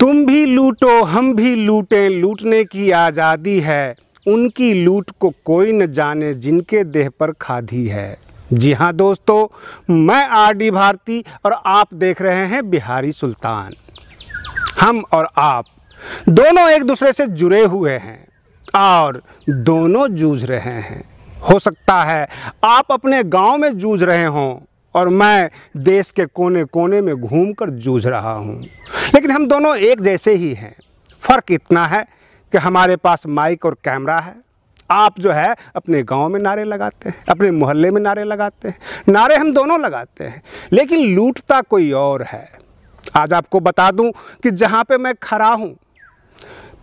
तुम भी लूटो हम भी लूटें लूटने की आज़ादी है उनकी लूट को कोई न जाने जिनके देह पर खाधी है जी हाँ दोस्तों मैं आर डी भारती और आप देख रहे हैं बिहारी सुल्तान हम और आप दोनों एक दूसरे से जुड़े हुए हैं और दोनों जूझ रहे हैं हो सकता है आप अपने गांव में जूझ रहे हों और मैं देश के कोने कोने में घूमकर जूझ रहा हूँ लेकिन हम दोनों एक जैसे ही हैं फ़र्क इतना है कि हमारे पास माइक और कैमरा है आप जो है अपने गांव में नारे लगाते हैं अपने मोहल्ले में नारे लगाते हैं नारे हम दोनों लगाते हैं लेकिन लूटता कोई और है आज आपको बता दूं कि जहां पे मैं खड़ा हूं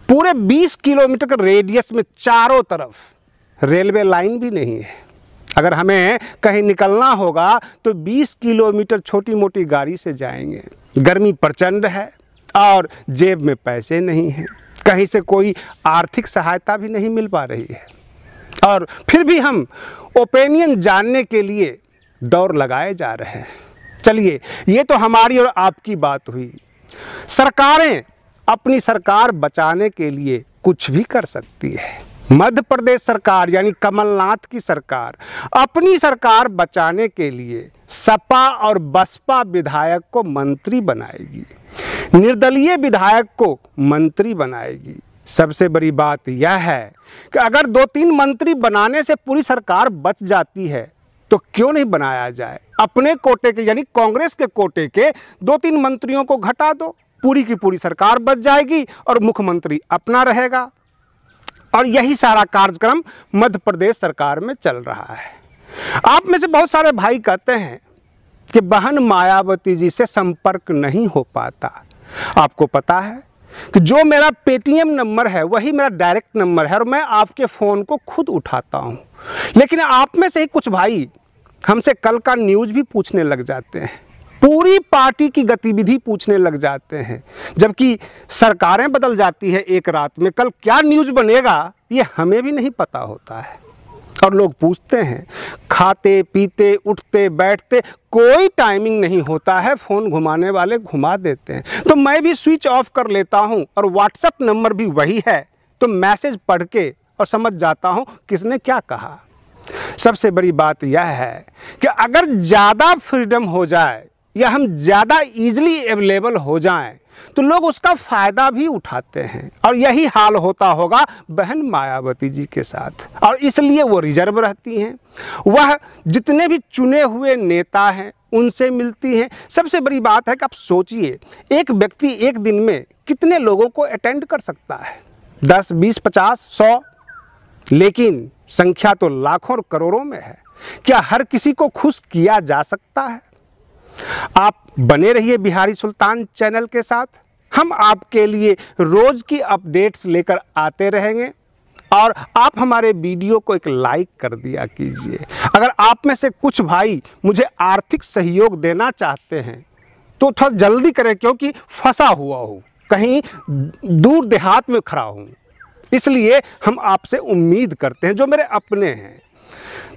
पूरे 20 किलोमीटर के रेडियस में चारों तरफ रेलवे लाइन भी नहीं है अगर हमें कहीं निकलना होगा तो 20 किलोमीटर छोटी मोटी गाड़ी से जाएंगे गर्मी प्रचंड है और जेब में पैसे नहीं हैं कहीं से कोई आर्थिक सहायता भी नहीं मिल पा रही है और फिर भी हम ओपिनियन जानने के लिए दौड़ लगाए जा रहे हैं चलिए ये तो हमारी और आपकी बात हुई सरकारें अपनी सरकार बचाने के लिए कुछ भी कर सकती है मध्य प्रदेश सरकार यानी कमलनाथ की सरकार अपनी सरकार बचाने के लिए सपा और बसपा विधायक को मंत्री बनाएगी निर्दलीय विधायक को मंत्री बनाएगी सबसे बड़ी बात यह है कि अगर दो तीन मंत्री बनाने से पूरी सरकार बच जाती है तो क्यों नहीं बनाया जाए अपने कोटे के यानी कांग्रेस के कोटे के दो तीन मंत्रियों को घटा दो पूरी की पूरी सरकार बच जाएगी और मुख्यमंत्री अपना रहेगा और यही सारा कार्यक्रम मध्य प्रदेश सरकार में चल रहा है आप में से बहुत सारे भाई कहते हैं कि बहन मायावती जी से संपर्क नहीं हो पाता आपको पता है कि जो मेरा पेटीएम नंबर है वही मेरा डायरेक्ट नंबर है और मैं आपके फ़ोन को खुद उठाता हूँ लेकिन आप में से ही कुछ भाई हमसे कल का न्यूज़ भी पूछने लग जाते हैं पूरी पार्टी की गतिविधि पूछने लग जाते हैं जबकि सरकारें बदल जाती है एक रात में कल क्या न्यूज बनेगा ये हमें भी नहीं पता होता है और लोग पूछते हैं खाते पीते उठते बैठते कोई टाइमिंग नहीं होता है फ़ोन घुमाने वाले घुमा देते हैं तो मैं भी स्विच ऑफ कर लेता हूँ और व्हाट्सएप नंबर भी वही है तो मैसेज पढ़ के और समझ जाता हूँ किसने क्या कहा सबसे बड़ी बात यह है कि अगर ज़्यादा फ्रीडम हो जाए या हम ज़्यादा ईजिली अवेलेबल हो जाएं तो लोग उसका फ़ायदा भी उठाते हैं और यही हाल होता होगा बहन मायावती जी के साथ और इसलिए वो रिजर्व रहती हैं वह जितने भी चुने हुए नेता हैं उनसे मिलती हैं सबसे बड़ी बात है कि आप सोचिए एक व्यक्ति एक दिन में कितने लोगों को अटेंड कर सकता है दस बीस पचास सौ लेकिन संख्या तो लाखों और करोड़ों में है क्या हर किसी को खुश किया जा सकता है आप बने रहिए बिहारी सुल्तान चैनल के साथ हम आपके लिए रोज़ की अपडेट्स लेकर आते रहेंगे और आप हमारे वीडियो को एक लाइक कर दिया कीजिए अगर आप में से कुछ भाई मुझे आर्थिक सहयोग देना चाहते हैं तो थोड़ा जल्दी करें क्योंकि फंसा हुआ हूँ कहीं दूर देहात में खड़ा हूँ इसलिए हम आपसे उम्मीद करते हैं जो मेरे अपने हैं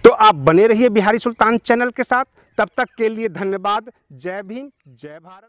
तो आप बने रहिए बिहारी सुल्तान चैनल के साथ तब तक के लिए धन्यवाद जय भीम जय भारत